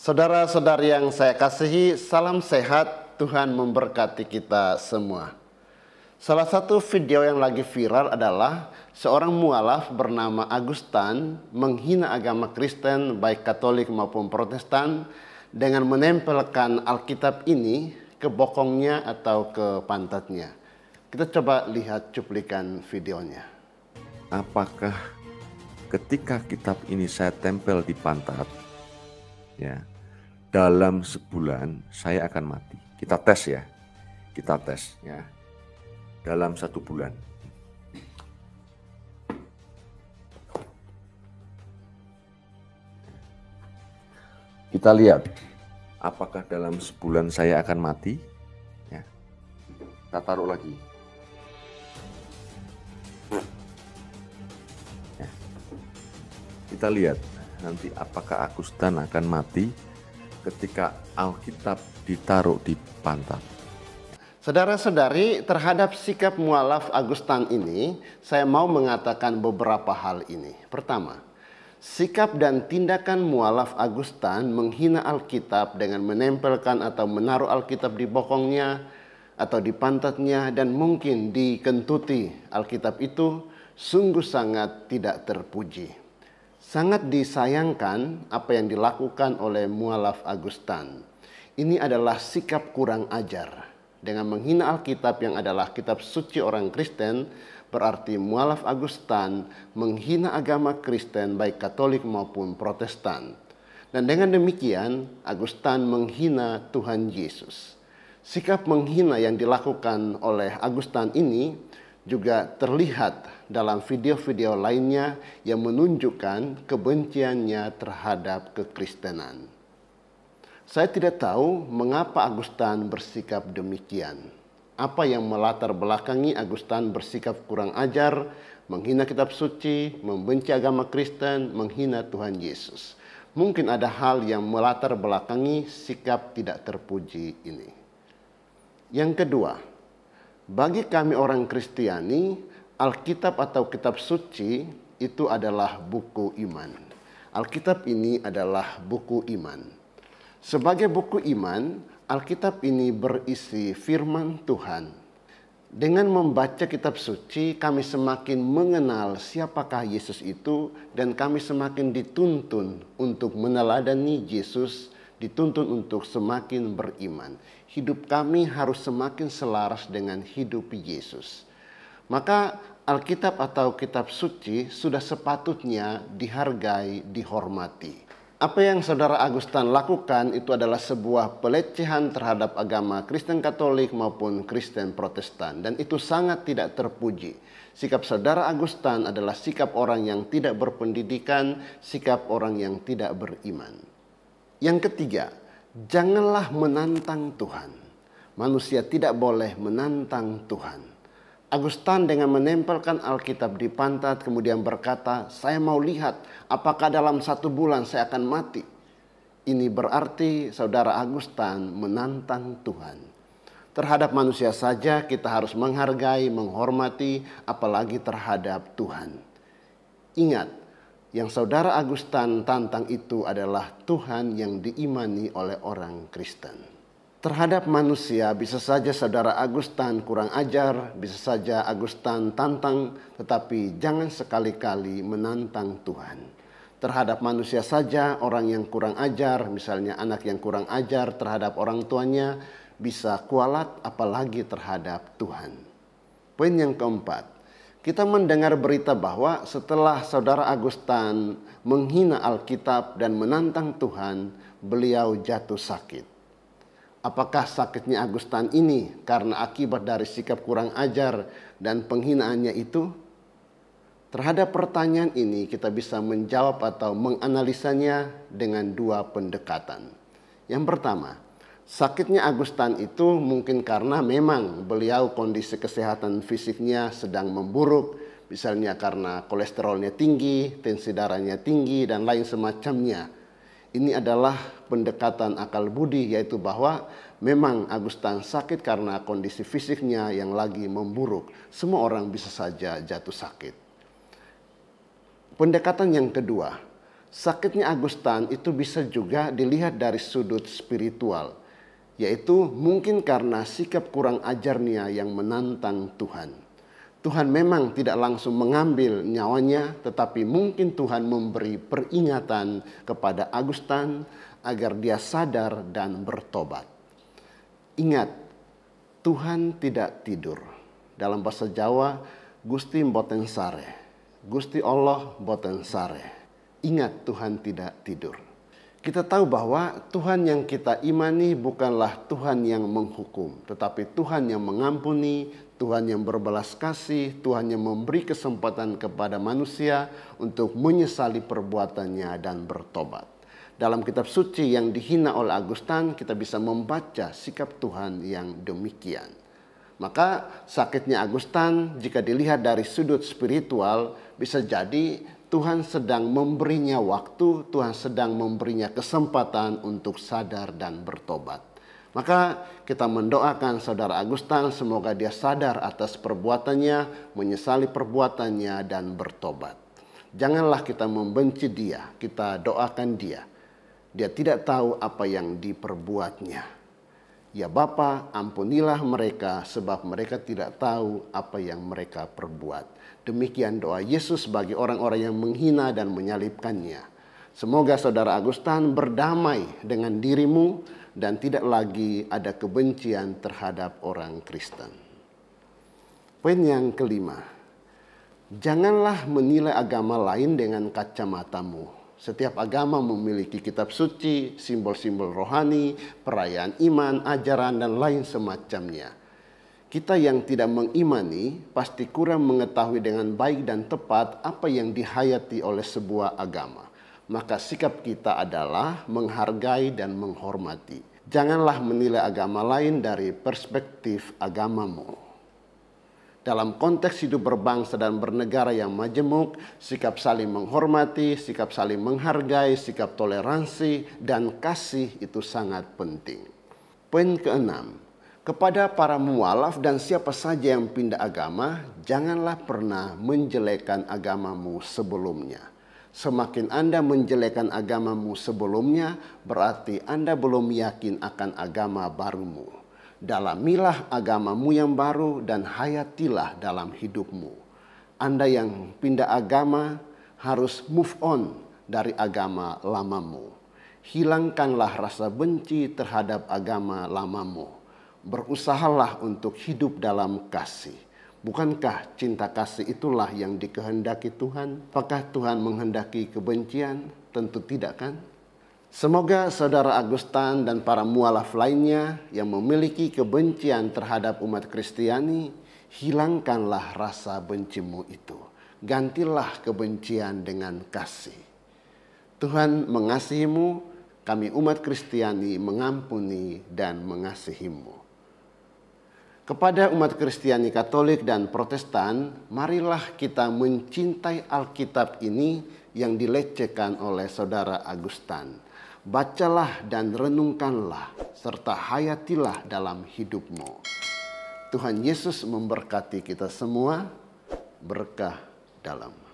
Saudara-saudari yang saya kasihi, salam sehat. Tuhan memberkati kita semua. Salah satu video yang lagi viral adalah seorang mualaf bernama Agustan menghina agama Kristen baik Katolik maupun Protestan dengan menempelkan Alkitab ini ke bokongnya atau ke pantatnya. Kita coba lihat cuplikan videonya. Apakah ketika kitab ini saya tempel di pantat, ya, dalam sebulan saya akan mati. Kita tes ya, kita tes ya. Dalam satu bulan. Kita lihat apakah dalam sebulan saya akan mati. Ya. Kita taruh lagi. Ya. Kita lihat nanti apakah Agustan akan mati ketika Alkitab ditaruh di pantat. Saudara-saudari, terhadap sikap mualaf Agustan ini, saya mau mengatakan beberapa hal ini. Pertama, sikap dan tindakan mualaf Agustan menghina Alkitab dengan menempelkan atau menaruh Alkitab di bokongnya atau di pantatnya dan mungkin dikentuti Alkitab itu sungguh sangat tidak terpuji. Sangat disayangkan apa yang dilakukan oleh mualaf Agustan. Ini adalah sikap kurang ajar. Dengan menghina Alkitab yang adalah kitab suci orang Kristen, berarti mualaf Agustan menghina agama Kristen baik Katolik maupun Protestan. Dan dengan demikian, Agustan menghina Tuhan Yesus. Sikap menghina yang dilakukan oleh Agustan ini juga terlihat dalam video-video lainnya yang menunjukkan kebenciannya terhadap kekristenan. Saya tidak tahu mengapa Agustan bersikap demikian. Apa yang melatar belakangi Agustan bersikap kurang ajar, menghina kitab suci, membenci agama Kristen, menghina Tuhan Yesus. Mungkin ada hal yang melatar belakangi sikap tidak terpuji ini. Yang kedua, bagi kami orang Kristiani, Alkitab atau kitab suci itu adalah buku iman. Alkitab ini adalah buku iman. Sebagai buku iman, Alkitab ini berisi firman Tuhan. Dengan membaca kitab suci, kami semakin mengenal siapakah Yesus itu dan kami semakin dituntun untuk meneladani Yesus dituntun untuk semakin beriman. Hidup kami harus semakin selaras dengan hidup Yesus. Maka Alkitab atau kitab suci sudah sepatutnya dihargai, dihormati. Apa yang saudara Agustan lakukan itu adalah sebuah pelecehan terhadap agama Kristen Katolik maupun Kristen Protestan dan itu sangat tidak terpuji. Sikap saudara Agustan adalah sikap orang yang tidak berpendidikan, sikap orang yang tidak beriman. Yang ketiga, janganlah menantang Tuhan. Manusia tidak boleh menantang Tuhan. Agustan dengan menempelkan Alkitab di pantat kemudian berkata, saya mau lihat apakah dalam satu bulan saya akan mati. Ini berarti saudara Agustan menantang Tuhan. Terhadap manusia saja kita harus menghargai, menghormati, apalagi terhadap Tuhan. Ingat, yang saudara Agustan tantang itu adalah Tuhan yang diimani oleh orang Kristen. Terhadap manusia bisa saja saudara Agustan kurang ajar, bisa saja Agustan tantang, tetapi jangan sekali-kali menantang Tuhan. Terhadap manusia saja orang yang kurang ajar, misalnya anak yang kurang ajar terhadap orang tuanya, bisa kualat apalagi terhadap Tuhan. Poin yang keempat, kita mendengar berita bahwa setelah saudara Agustan menghina Alkitab dan menantang Tuhan, beliau jatuh sakit. Apakah sakitnya Agustan ini karena akibat dari sikap kurang ajar dan penghinaannya itu? Terhadap pertanyaan ini kita bisa menjawab atau menganalisanya dengan dua pendekatan. Yang pertama, Sakitnya Agustan itu mungkin karena memang beliau kondisi kesehatan fisiknya sedang memburuk, misalnya karena kolesterolnya tinggi, tensi darahnya tinggi, dan lain semacamnya. Ini adalah pendekatan akal budi, yaitu bahwa memang Agustan sakit karena kondisi fisiknya yang lagi memburuk. Semua orang bisa saja jatuh sakit. Pendekatan yang kedua, sakitnya Agustan itu bisa juga dilihat dari sudut spiritual yaitu mungkin karena sikap kurang ajarnya yang menantang Tuhan. Tuhan memang tidak langsung mengambil nyawanya, tetapi mungkin Tuhan memberi peringatan kepada Agustan agar dia sadar dan bertobat. Ingat, Tuhan tidak tidur. Dalam bahasa Jawa, Gusti mboten sare. Gusti Allah mboten sare. Ingat Tuhan tidak tidur kita tahu bahwa Tuhan yang kita imani bukanlah Tuhan yang menghukum, tetapi Tuhan yang mengampuni, Tuhan yang berbelas kasih, Tuhan yang memberi kesempatan kepada manusia untuk menyesali perbuatannya dan bertobat. Dalam kitab suci yang dihina oleh Agustan, kita bisa membaca sikap Tuhan yang demikian. Maka sakitnya Agustan jika dilihat dari sudut spiritual bisa jadi Tuhan sedang memberinya waktu, Tuhan sedang memberinya kesempatan untuk sadar dan bertobat. Maka kita mendoakan saudara Agustan semoga dia sadar atas perbuatannya, menyesali perbuatannya dan bertobat. Janganlah kita membenci dia, kita doakan dia. Dia tidak tahu apa yang diperbuatnya. Ya Bapa, ampunilah mereka sebab mereka tidak tahu apa yang mereka perbuat. Demikian doa Yesus bagi orang-orang yang menghina dan menyalibkannya. Semoga saudara Agustan berdamai dengan dirimu dan tidak lagi ada kebencian terhadap orang Kristen. Poin yang kelima, janganlah menilai agama lain dengan kacamatamu setiap agama memiliki kitab suci, simbol-simbol rohani, perayaan iman, ajaran, dan lain semacamnya. Kita yang tidak mengimani pasti kurang mengetahui dengan baik dan tepat apa yang dihayati oleh sebuah agama. Maka sikap kita adalah menghargai dan menghormati. Janganlah menilai agama lain dari perspektif agamamu. Dalam konteks hidup berbangsa dan bernegara yang majemuk, sikap saling menghormati, sikap saling menghargai, sikap toleransi, dan kasih itu sangat penting. Poin keenam, kepada para mualaf dan siapa saja yang pindah agama, janganlah pernah menjelekan agamamu sebelumnya. Semakin Anda menjelekan agamamu sebelumnya, berarti Anda belum yakin akan agama barumu. Dalamilah agamamu yang baru dan hayatilah dalam hidupmu. Anda yang pindah agama harus move on dari agama lamamu. Hilangkanlah rasa benci terhadap agama lamamu. Berusahalah untuk hidup dalam kasih. Bukankah cinta kasih itulah yang dikehendaki Tuhan? Apakah Tuhan menghendaki kebencian? Tentu tidak kan? Semoga saudara Agustan dan para mualaf lainnya yang memiliki kebencian terhadap umat Kristiani, hilangkanlah rasa bencimu itu. Gantilah kebencian dengan kasih. Tuhan mengasihimu, kami umat Kristiani mengampuni dan mengasihimu. Kepada umat Kristiani Katolik dan Protestan, marilah kita mencintai Alkitab ini yang dilecehkan oleh saudara Agustan bacalah dan renungkanlah, serta hayatilah dalam hidupmu. Tuhan Yesus memberkati kita semua, berkah dalam